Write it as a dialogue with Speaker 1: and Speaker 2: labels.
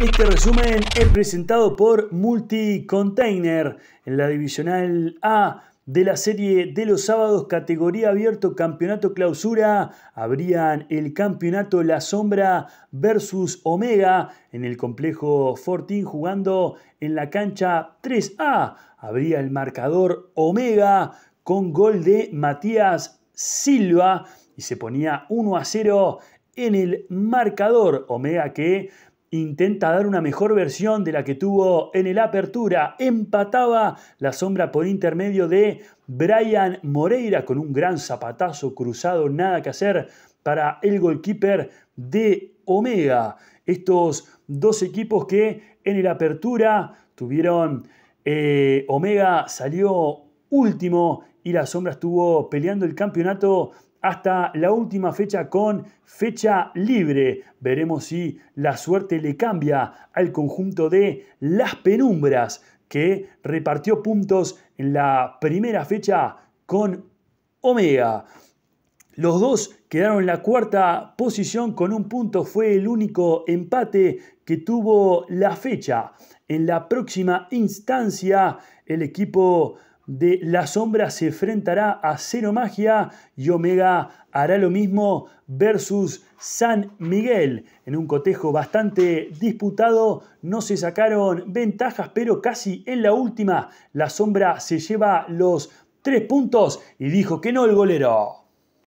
Speaker 1: Este resumen es presentado por Multicontainer en la divisional A de la serie de los sábados, categoría abierto, campeonato clausura, Habrían el campeonato La Sombra versus Omega en el complejo Fortín jugando en la cancha 3A. Habría el marcador Omega con gol de Matías Silva y se ponía 1 a 0 en el marcador. Omega que intenta dar una mejor versión de la que tuvo en el apertura. Empataba la sombra por intermedio de Brian Moreira con un gran zapatazo cruzado, nada que hacer para el goalkeeper de Omega. Estos dos equipos que en el apertura tuvieron... Eh, Omega salió último y la sombra estuvo peleando el campeonato hasta la última fecha con fecha libre. Veremos si la suerte le cambia al conjunto de las penumbras que repartió puntos en la primera fecha con Omega. Los dos quedaron en la cuarta posición con un punto. Fue el único empate que tuvo la fecha. En la próxima instancia, el equipo de La Sombra se enfrentará a Cero Magia y Omega hará lo mismo versus San Miguel. En un cotejo bastante disputado no se sacaron ventajas, pero casi en la última La Sombra se lleva los tres puntos y dijo que no el golero.